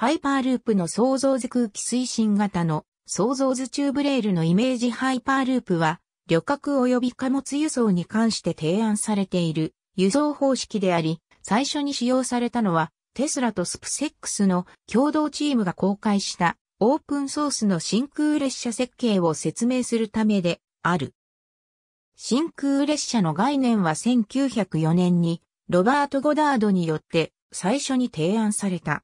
ハイパーループの創造図空気推進型の創造図チューブレールのイメージハイパーループは、旅客及び貨物輸送に関して提案されている輸送方式であり、最初に使用されたのは、テスラとスプセックスの共同チームが公開したオープンソースの真空列車設計を説明するためである。真空列車の概念は1904年にロバート・ゴダードによって最初に提案された。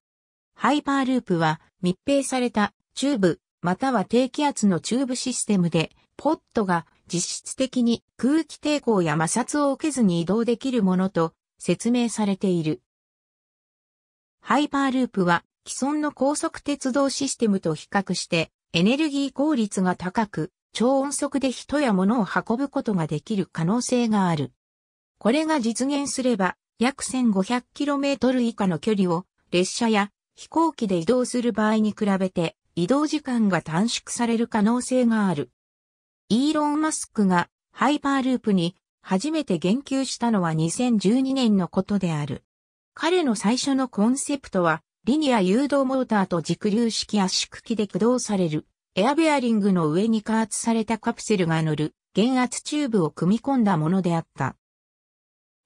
ハイパーループは密閉されたチューブまたは低気圧のチューブシステムでポットが実質的に空気抵抗や摩擦を受けずに移動できるものと説明されている。ハイパーループは既存の高速鉄道システムと比較してエネルギー効率が高く超音速で人や物を運ぶことができる可能性がある。これが実現すれば約 1500km 以下の距離を列車や飛行機で移動する場合に比べて移動時間が短縮される可能性がある。イーロン・マスクがハイパーループに初めて言及したのは2012年のことである。彼の最初のコンセプトはリニア誘導モーターと軸流式圧縮機で駆動されるエアベアリングの上に加圧されたカプセルが乗る減圧チューブを組み込んだものであった。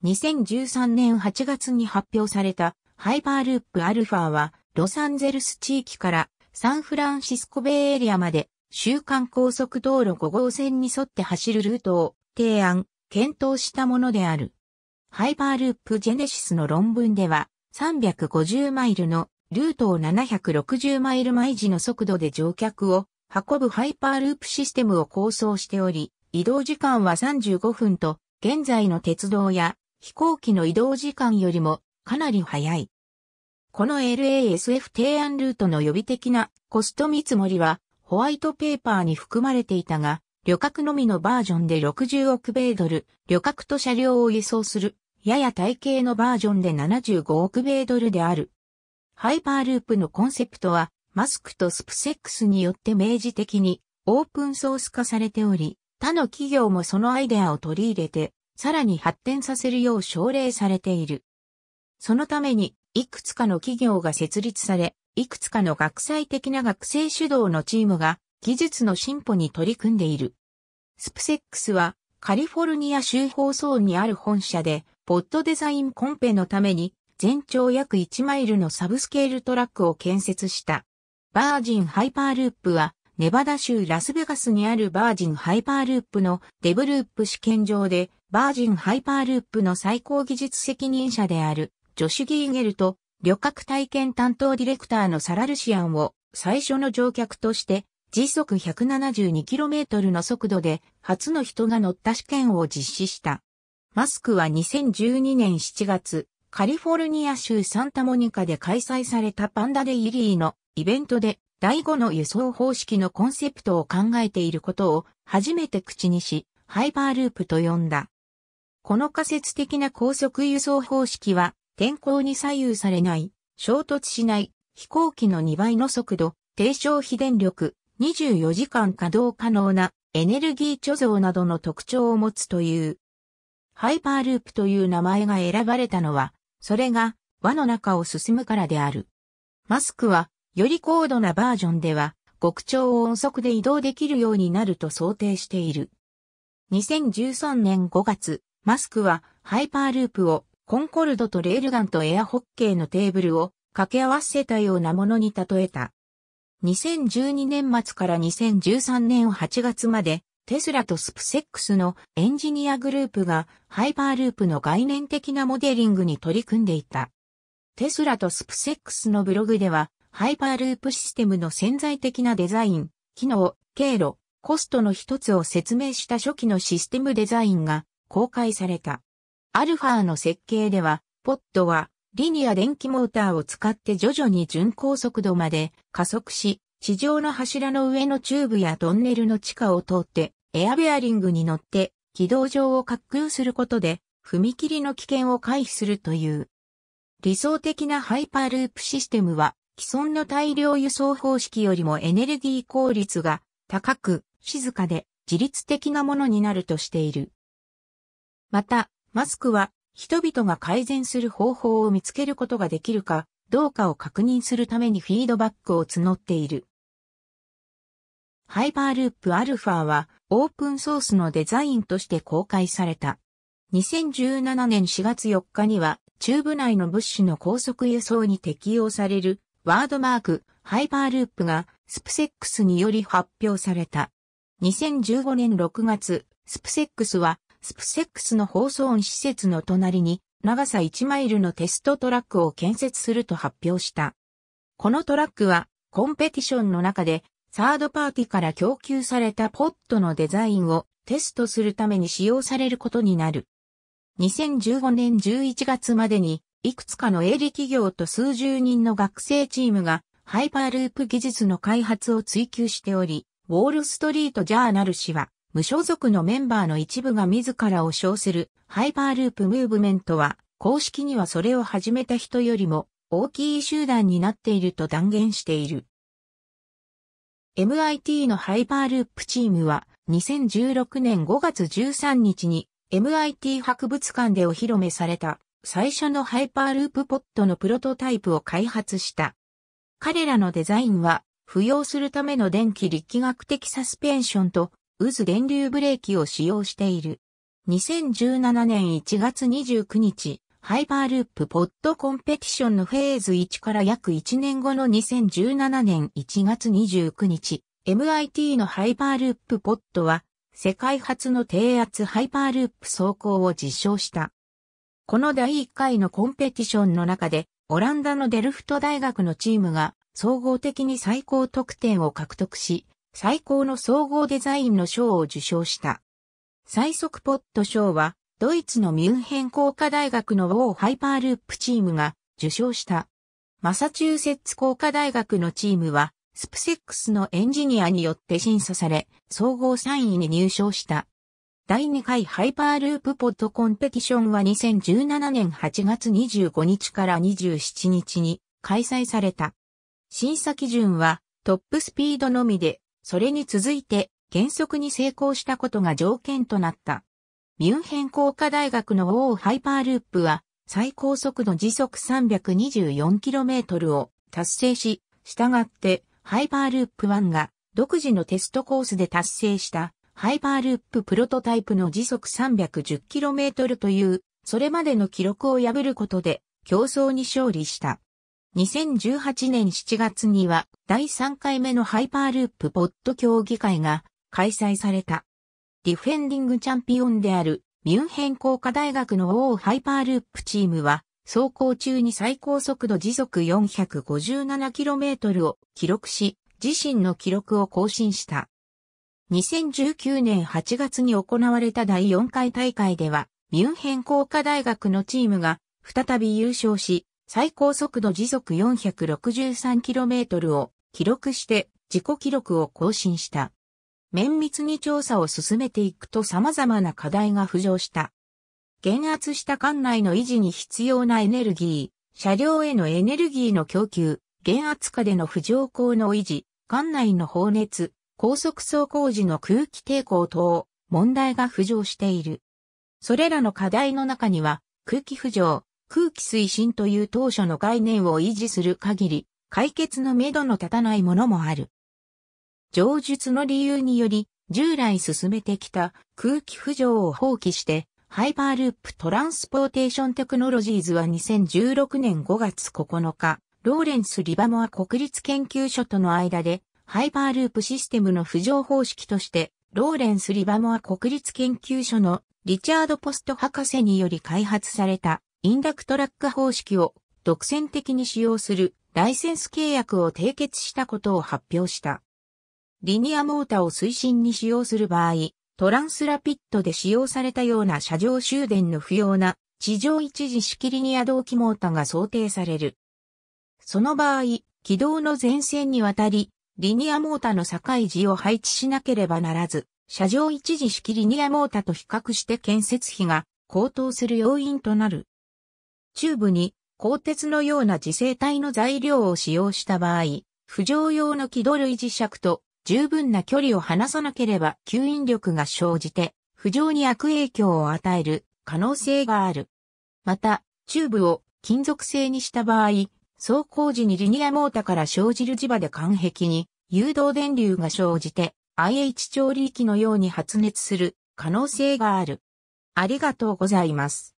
2013年8月に発表されたハイパーループアルファはロサンゼルス地域からサンフランシスコベイエリアまで週間高速道路5号線に沿って走るルートを提案、検討したものである。ハイパーループジェネシスの論文では350マイルのルートを760マイル毎時の速度で乗客を運ぶハイパーループシステムを構想しており、移動時間は35分と現在の鉄道や飛行機の移動時間よりもかなり早い。この LASF 提案ルートの予備的なコスト見積もりはホワイトペーパーに含まれていたが、旅客のみのバージョンで60億米ドル、旅客と車両を輸送する、やや体系のバージョンで75億米ドルである。ハイパーループのコンセプトは、マスクとスプセックスによって明示的にオープンソース化されており、他の企業もそのアイデアを取り入れて、さらに発展させるよう奨励されている。そのために、いくつかの企業が設立され、いくつかの学際的な学生主導のチームが技術の進歩に取り組んでいる。スプセックスはカリフォルニア州放送にある本社で、ポッドデザインコンペのために全長約1マイルのサブスケールトラックを建設した。バージンハイパーループは、ネバダ州ラスベガスにあるバージンハイパーループのデブループ試験場で、バージンハイパーループの最高技術責任者であるジョシュ・ギーゲルと旅客体験担当ディレクターのサラルシアンを最初の乗客として時速 172km の速度で初の人が乗った試験を実施した。マスクは2012年7月、カリフォルニア州サンタモニカで開催されたパンダデイリーのイベントで第5の輸送方式のコンセプトを考えていることを初めて口にし、ハイパーループと呼んだ。この仮説的な高速輸送方式は天候に左右されない、衝突しない、飛行機の2倍の速度、低消費電力、24時間稼働可能なエネルギー貯蔵などの特徴を持つという。ハイパーループという名前が選ばれたのは、それが輪の中を進むからである。マスクは、より高度なバージョンでは、極超音速で移動できるようになると想定している。2013年5月、マスクはハイパーループをコンコルドとレールガンとエアホッケーのテーブルを掛け合わせたようなものに例えた。2012年末から2013年8月までテスラとスプセックスのエンジニアグループがハイパーループの概念的なモデリングに取り組んでいた。テスラとスプセックスのブログではハイパーループシステムの潜在的なデザイン、機能、経路、コストの一つを説明した初期のシステムデザインが公開された。アルファーの設計では、ポットはリニア電気モーターを使って徐々に巡航速度まで加速し、地上の柱の上のチューブやトンネルの地下を通ってエアベアリングに乗って軌道上を滑空することで踏切の危険を回避するという。理想的なハイパーループシステムは既存の大量輸送方式よりもエネルギー効率が高く静かで自律的なものになるとしている。また、マスクは人々が改善する方法を見つけることができるかどうかを確認するためにフィードバックを募っている。ハイパーループアルファはオープンソースのデザインとして公開された。2017年4月4日にはチューブ内の物資の高速輸送に適用されるワードマークハイパーループがスプセックスにより発表された。2015年6月、スプセックスはスプセックスの放送音施設の隣に長さ1マイルのテストトラックを建設すると発表した。このトラックはコンペティションの中でサードパーティから供給されたポットのデザインをテストするために使用されることになる。2015年11月までにいくつかの営利企業と数十人の学生チームがハイパーループ技術の開発を追求しており、ウォールストリートジャーナル氏は無所属のメンバーの一部が自らを称するハイパーループムーブメントは、公式にはそれを始めた人よりも大きい集団になっていると断言している。MIT のハイパーループチームは2016年5月13日に MIT 博物館でお披露目された最初のハイパーループポットのプロトタイプを開発した。彼らのデザインは、付用するための電気力学的サスペンションと渦電流ブレーキを使用している。2017年1月29日、ハイパーループポッドコンペティションのフェーズ1から約1年後の2017年1月29日、MIT のハイパーループポッドは、世界初の低圧ハイパーループ走行を実証した。この第1回のコンペティションの中で、オランダのデルフト大学のチームが総合的に最高得点を獲得し、最高の総合デザインの賞を受賞した。最速ポット賞は、ドイツのミュンヘン工科大学のウォーハイパーループチームが受賞した。マサチューセッツ工科大学のチームは、スプセックスのエンジニアによって審査され、総合3位に入賞した。第2回ハイパーループポッドコンペティションは2017年8月25日から27日に開催された。審査基準はトップスピードのみでそれに続いて原則に成功したことが条件となった。ミュンヘン工科大学の O ハイパーループは最高速度時速 324km を達成し、従ってハイパーループ1が独自のテストコースで達成したハイパーループプロトタイプの時速 310km というそれまでの記録を破ることで競争に勝利した。2018年7月には第3回目のハイパーループポッド競技会が開催された。ディフェンディングチャンピオンであるミュンヘン工科大学の王ハイパーループチームは走行中に最高速度時速 457km を記録し、自身の記録を更新した。2019年8月に行われた第4回大会では、ミュンヘン工科大学のチームが再び優勝し、最高速度時速 463km を記録して自己記録を更新した。綿密に調査を進めていくと様々な課題が浮上した。減圧した管内の維持に必要なエネルギー、車両へのエネルギーの供給、減圧下での浮上口の維持、管内の放熱、高速走行時の空気抵抗等、問題が浮上している。それらの課題の中には、空気浮上、空気推進という当初の概念を維持する限り、解決のめどの立たないものもある。上述の理由により、従来進めてきた空気浮上を放棄して、ハイパーループトランスポーテーションテクノロジーズは2016年5月9日、ローレンス・リバモア国立研究所との間で、ハイパーループシステムの浮上方式として、ローレンス・リバモア国立研究所のリチャード・ポスト博士により開発されたインダクトラック方式を独占的に使用するライセンス契約を締結したことを発表した。リニアモータを推進に使用する場合、トランスラピッドで使用されたような車上終電の不要な地上一時式リニア同期モータが想定される。その場合、軌道の前線にわたり、リニアモータの境地を配置しなければならず、車上一時式リニアモータと比較して建設費が高騰する要因となる。中部に鋼鉄のような磁性体の材料を使用した場合、浮上用の軌道類磁石と十分な距離を離さなければ吸引力が生じて、浮上に悪影響を与える可能性がある。また、チューブを金属製にした場合、走行時にリニアモータから生じる磁場で間壁に誘導電流が生じて IH 調理器のように発熱する可能性がある。ありがとうございます。